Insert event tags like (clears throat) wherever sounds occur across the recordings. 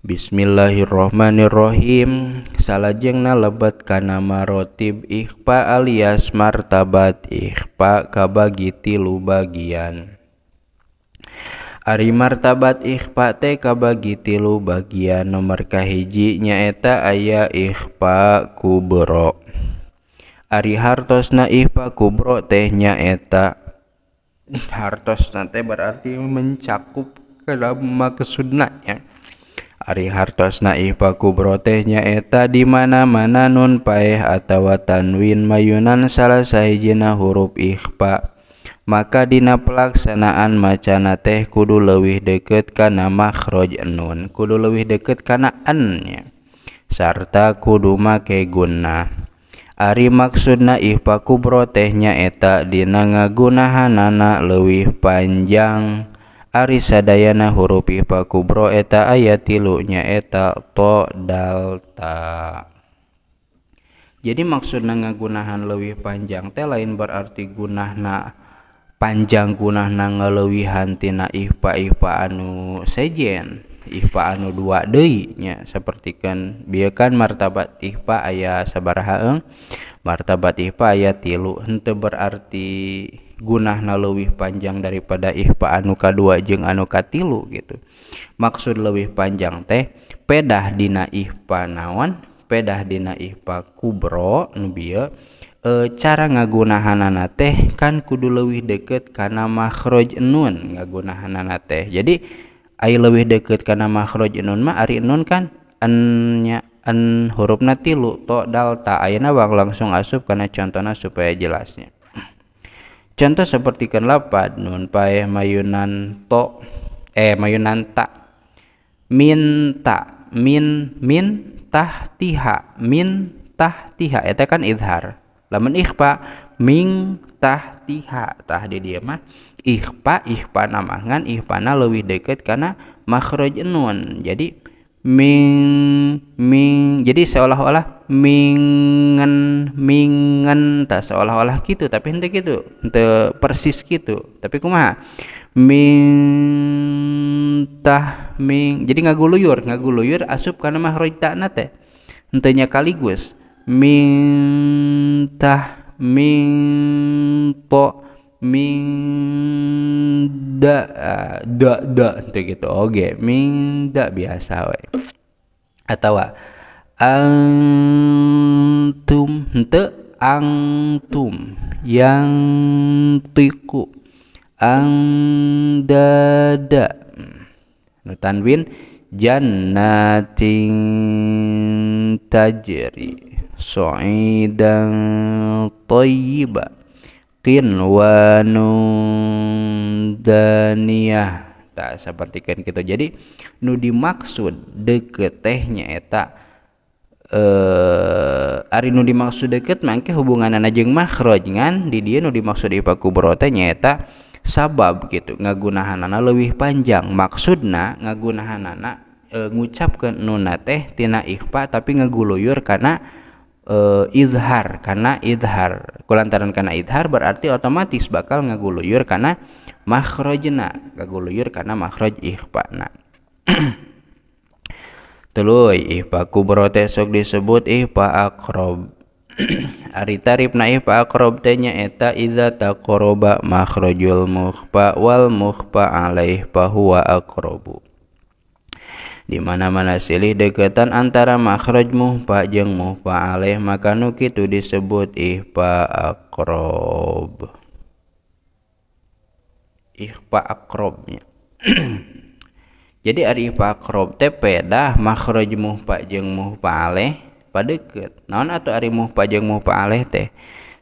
Bismillahirrohmanirrohim salajengna lebat kanama rotib ikhpa alias martabat ikhpa kabagi tilu bagian Ari martabat ikhpa te kabagi tilu bagian nomor kahiji nyaeta aya ikhpa kubro Ari hartosna ikhpa kubro teh nyaeta hartosna teh berarti mencakup ke dalam hartas na ihpaku brotehnya eta dimana-mana nun paeh attawatan win mayunan salah say jina huruf ihpa maka dina pelaksenaan macana teh kudu lewih deket kanamahkhroj nun kudu luwih deket kanaannya sarta kudu makeguna Ari maksud na ihpaku brotehnya eta dina ngagunahanaana lewih panjang ke Ari sadayana huruf ipa kubro eta aya tilunya eta to dal Jadi maksud ngagunahan lebih panjang teh lain berarti gunahna panjang gunahna ngaleuwihan tina ihpa ihpa anu sejen ihpa anu dua deui nya seperti kan biakan martabat ihpa aya sabaraha haeng martabat ihpa aya tilu henteu berarti gunahna lebih panjang daripada ihpa anu kadua jeng anu katilu gitu maksud lebih panjang teh pedah dina ihpa naon pedah dina ihpa kubro nu bieu e, cara ngagunahanana teh kan kudu lebih deket kana makhraj nun ngagunahanana teh jadi ai lebih deket kana makhraj nun ma ari nun kan ennya en hurufna tilu to dalta ayeuna bang langsung asup karena contohnya supaya jelasnya Contoh seperti kenapa nun paeh mayunan to eh mayunan min ta min min tiha min tiha itu kan idhar lamun ikhfa ming tiha tah di dia mah ikhfa ikhfa namangan ikhfana lebih dekat karena makhraj nun jadi ming ming jadi seolah-olah mingan mingan tak seolah-olah gitu tapi ente gitu ente persis gitu tapi kumaha mintah ming jadi nggak guluyur, nggak guluyur, asup karena mahroj takna nate entenya kaligus mintah to, ming da eh, da da da gitu oke oh, gaming, da biasa we atau antum te, antum yang tiku angdada Nutanwin, tanwin jannatin tajri soidan tayyibah wa nun daniyah tak kan kita gitu. jadi nu dimaksud deket tehnya eta eh ari nu dimaksud deket mangke anak jeng makhraj ngan di dia nu dimaksud ipa kubro teh nyaeta sabab gitu anak lebih panjang maksudna ngagunahanana e, eh, ngucapkan nuna teh tina ikhfa tapi ngeguluyur karena uh, izhar karena izhar kulantaran karena izhar berarti otomatis bakal ngaguluyur karena makhrajna ngaguluyur karena makhraj ikhfa'na (clears throat) teluy ihpa kubro sok disebut ihpa akrob (clears throat) Ari tarif na ihpa akrob tanya eta iza takoroba makhrajul muhpa wal muhpa alaih fahuwa akrobu di mana-mana silih deketan antara makhraj pak jeung pak aleh maka nuki itu disebut ihpa akrob ihpa akrobnya (clears throat) jadi ari ihpa akrob teh pedah makhraj muhfa pak aleh alaih padeket non atau ari pak jeung pak aleh teh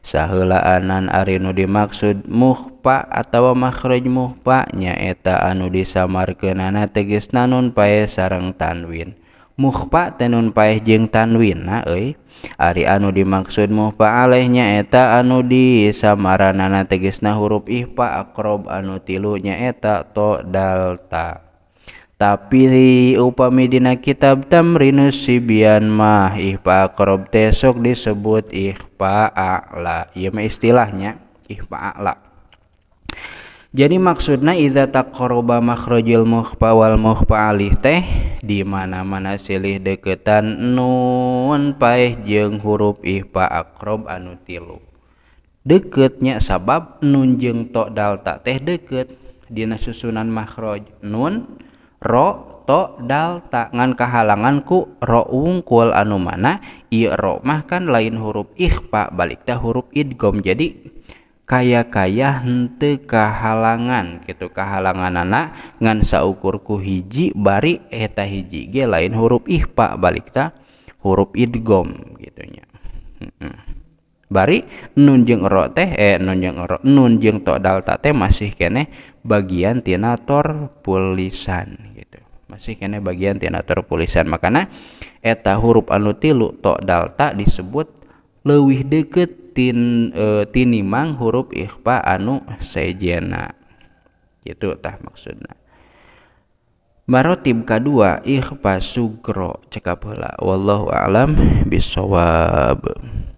saheulaan ari nu dimaksud muh pak atau makhraj muhpanya eta anu disamarkenana teges nanun pae sarang tanwin muhpa tenun paeh jeung tanwin na euy Ari anu dimaksud muhpa alehnya eta anu disamaranana tegesna huruf ihpa akrob anu nya eta to dalta tapi upami dina kitab tamrinus sibian mah ihfa akrob tesok disebut ihfa a'la ieu mah istilahnya ihfa a'la maksudnya Iza tak koroba makrojil mohfawal mohfaih teh dimana-mana silih deketan nun pai jeng huruf Iqfa Akrob anutillu deketnya sabab nunjeng tok dal tak teh deket Dinas susunan mahroj Nunrok to dalangan kehalanganku roungkul anu mana Iiro kan lain huruf Iqfa balik tak huruf idgom jadi kita kaya-kaya hente kahalangan gitu kahalangan anak ngan saukurku hiji bari eta hiji ge lain huruf ihfa balik ta huruf idgom gitunya bari nunjeng ro teh eh nunjeng ro nunjeng to dalta teh masih kene bagian tinator pulisan gitu masih kene bagian tinator pulisan makanya eta huruf anu tilu to dalta disebut lewih deket tin e, tinimang huruf ikhfa anu sejena itu tah maksudna marotib kedua ikhfa sugro cekap wallahu alam bisawab